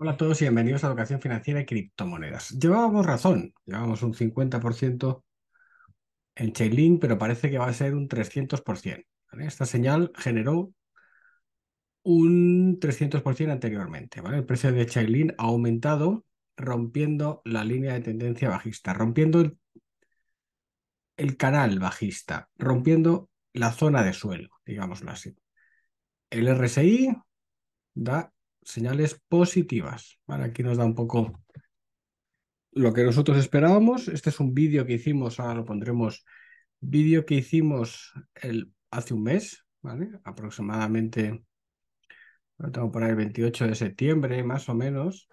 Hola a todos y bienvenidos a Educación Financiera y Criptomonedas. Llevábamos razón, llevábamos un 50% en Chainlink, pero parece que va a ser un 300%. Esta señal generó un 300% anteriormente. El precio de Chainlink ha aumentado rompiendo la línea de tendencia bajista, rompiendo el, el canal bajista, rompiendo la zona de suelo, digámoslo así. El RSI da señales positivas. aquí nos da un poco lo que nosotros esperábamos. Este es un vídeo que hicimos, ahora lo pondremos, vídeo que hicimos el, hace un mes, ¿vale? aproximadamente, lo tengo por ahí, el 28 de septiembre, más o menos.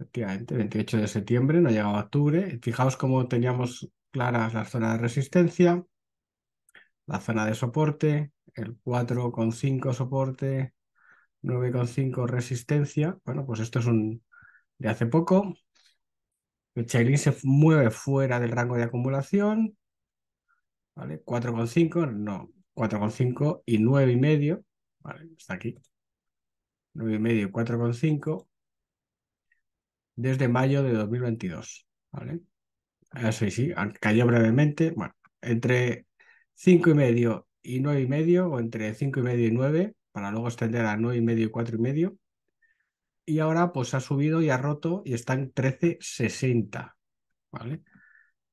Efectivamente, 28 de septiembre, no ha llegado a octubre. Fijaos cómo teníamos claras la zona de resistencia, la zona de soporte, el 4,5 soporte, 9,5 resistencia. Bueno, pues esto es un de hace poco. El Chainlink se mueve fuera del rango de acumulación. ¿Vale? 4,5, no, 4,5 y 9,5. Vale, está aquí. 9,5 y 4,5 desde mayo de 2022. ¿Vale? Eso sí, cayó brevemente. Bueno, entre 5,5 y 9,5 o entre 5,5 y 9 para luego extender a 9,5 y medio 4,5. Y medio. Y ahora pues ha subido y ha roto y está en 13,60. ¿Vale?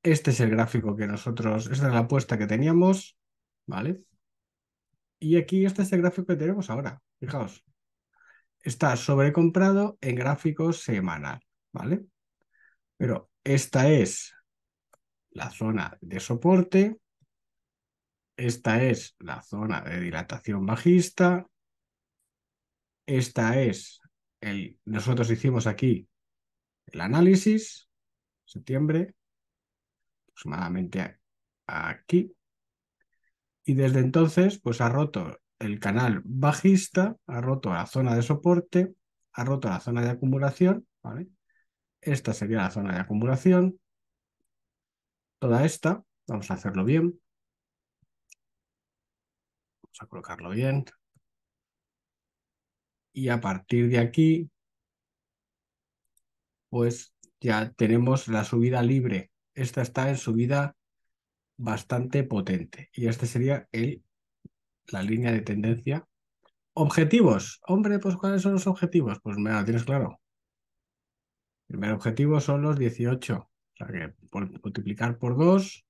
Este es el gráfico que nosotros, esta es la apuesta que teníamos, ¿vale? Y aquí este es el gráfico que tenemos ahora, fijaos. Está sobrecomprado en gráfico semanal, ¿vale? Pero esta es la zona de soporte, esta es la zona de dilatación bajista, esta es el. Nosotros hicimos aquí el análisis, septiembre, aproximadamente aquí. Y desde entonces, pues ha roto el canal bajista, ha roto la zona de soporte, ha roto la zona de acumulación, ¿vale? Esta sería la zona de acumulación. Toda esta, vamos a hacerlo bien. Vamos a colocarlo bien y a partir de aquí, pues ya tenemos la subida libre. Esta está en subida bastante potente y esta sería el, la línea de tendencia. Objetivos. Hombre, pues ¿cuáles son los objetivos? Pues me tienes claro. El primer objetivo son los 18. O sea que por, multiplicar por 2,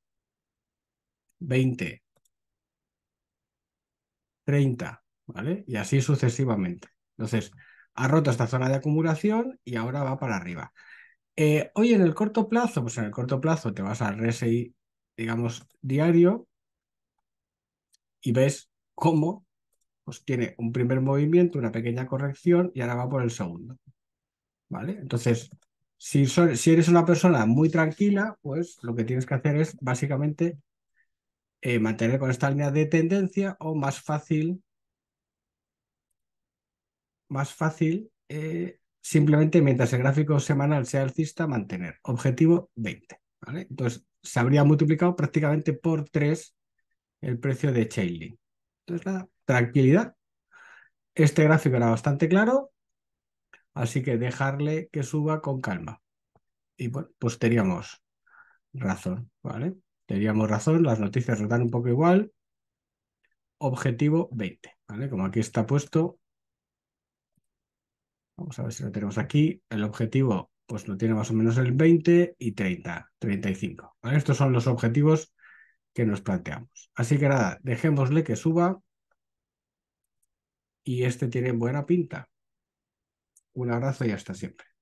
20, 30, ¿vale? Y así sucesivamente. Entonces, ha roto esta zona de acumulación y ahora va para arriba. Eh, hoy en el corto plazo, pues en el corto plazo te vas al RSI, digamos, diario y ves cómo pues tiene un primer movimiento, una pequeña corrección y ahora va por el segundo. ¿Vale? Entonces, si, eres una persona muy tranquila, pues lo que tienes que hacer es básicamente eh, mantener con esta línea de tendencia o más fácil más fácil eh, simplemente mientras el gráfico semanal sea alcista, mantener. Objetivo 20. Entonces, se habría multiplicado prácticamente por 3 el precio de Chainlink. Entonces, nada, tranquilidad. Este gráfico era bastante claro, así que dejarle que suba con calma. Y bueno, pues teníamos razón, ¿vale? Teníamos razón, las noticias nos un poco igual. Objetivo 20, ¿vale? Como aquí está puesto, Vamos a ver si lo tenemos aquí. El objetivo, pues lo tiene más o menos el 20 y 30, 35. Estos son los objetivos que nos planteamos. Así que nada, dejémosle que suba. Y este tiene buena pinta. Un abrazo y hasta siempre.